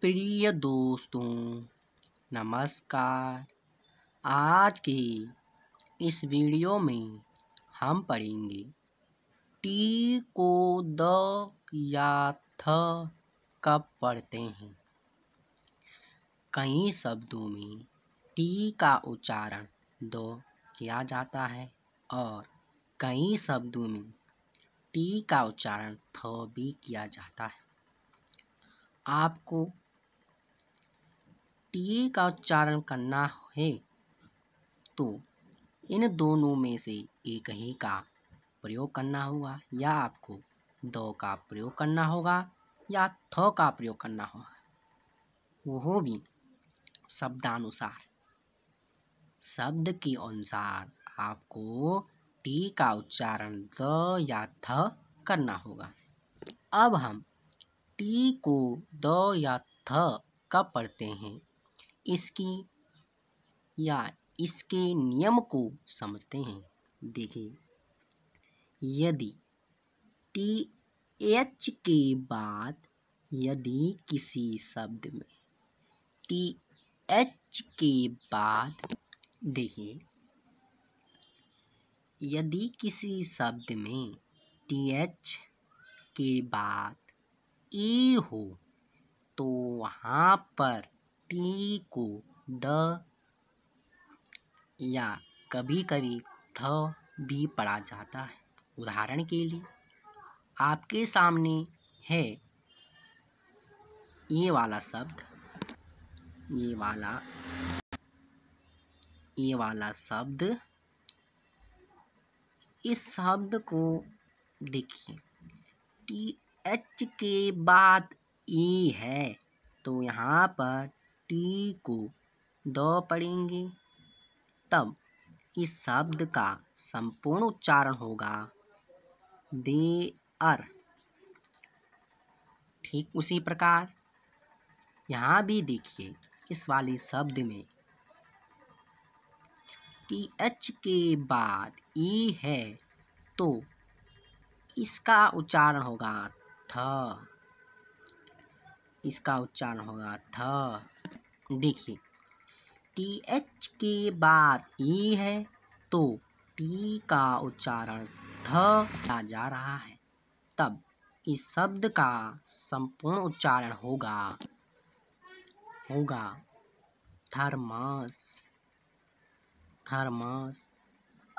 प्रिय दोस्तों नमस्कार आज के इस वीडियो में हम पढ़ेंगे टी को द या थ कब पढ़ते हैं कई शब्दों में टी का उच्चारण द किया जाता है और कई शब्दों में टी का उच्चारण थ भी किया जाता है आपको टी का उच्चारण करना है तो इन दोनों में से एक ही का प्रयोग करना होगा या आपको द का प्रयोग करना होगा या थ का प्रयोग करना होगा वो भी शब्दानुसार शब्द के अनुसार आपको टी का उच्चारण द या थ करना होगा अब हम टी को द या थ कब पढ़ते हैं इसकी या इसके नियम को समझते हैं देखिए यदि टी एच के बाद यदि किसी शब्द में टी एच के बाद देखिए यदि किसी शब्द में टी एच के बाद ई हो तो वहाँ पर टी को द या कभी कभी थ भी पढ़ा जाता है उदाहरण के लिए आपके सामने है ये वाला शब्द ये वाला ये वाला शब्द इस शब्द को देखिए टी एच के बाद ई है तो यहाँ पर टी को द पढ़ेंगे तब इस शब्द का संपूर्ण उच्चारण होगा दे अर ठीक उसी प्रकार यहाँ भी देखिए इस वाले शब्द में टी एच के बाद ई है तो इसका उच्चारण होगा थ इसका उच्चारण होगा थ देखिए टी एच के बाद ई है तो टी का उच्चारण ध जा, जा रहा है तब इस शब्द का संपूर्ण उच्चारण होगा होगा थर्मास थर्मास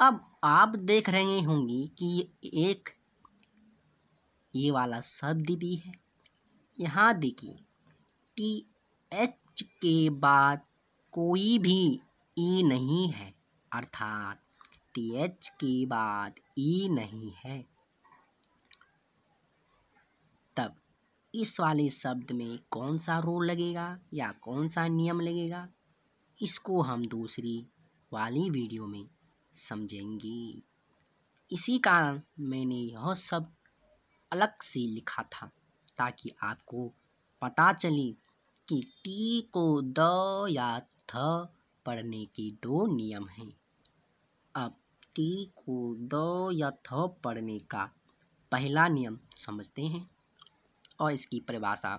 अब आप देख रहे होंगे कि एक ये वाला शब्द भी है यहाँ देखिए टी एच एच के बाद कोई भी ई नहीं है अर्थात टी एच के बाद ई नहीं है तब इस वाले शब्द में कौन सा रोल लगेगा या कौन सा नियम लगेगा इसको हम दूसरी वाली वीडियो में समझेंगे इसी कारण मैंने यह सब अलग से लिखा था ताकि आपको पता चले कि टी को द या थ पढ़ने के दो नियम हैं अब टी को द या थ पढ़ने का पहला नियम समझते हैं और इसकी परिभाषा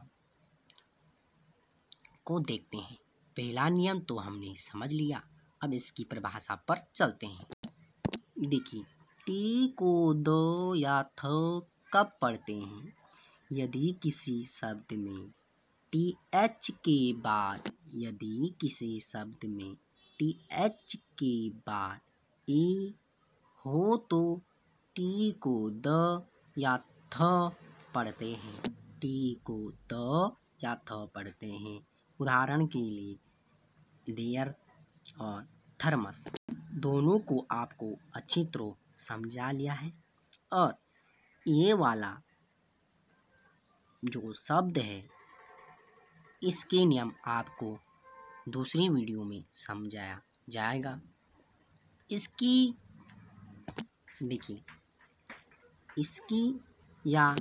को देखते हैं पहला नियम तो हमने समझ लिया अब इसकी परिभाषा पर चलते हैं देखिए टी को द या थ कब पढ़ते हैं यदि किसी शब्द में टी एच के बाद यदि किसी शब्द में टी एच के बाद ई हो तो टी को द या थ पढ़ते हैं टी को द या थ पढ़ते हैं उदाहरण के लिए देयर और थर्मस दोनों को आपको अच्छी तरह समझा लिया है और ये वाला जो शब्द है इसके नियम आपको दूसरी वीडियो में समझाया जाएगा इसकी देखिए इसकी या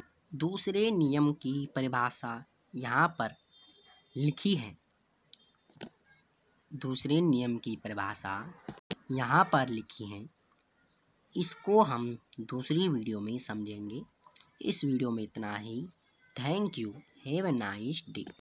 दूसरे नियम की परिभाषा यहाँ पर लिखी है दूसरे नियम की परिभाषा यहाँ पर लिखी है इसको हम दूसरी वीडियो में समझेंगे इस वीडियो में इतना ही thank you have a nice day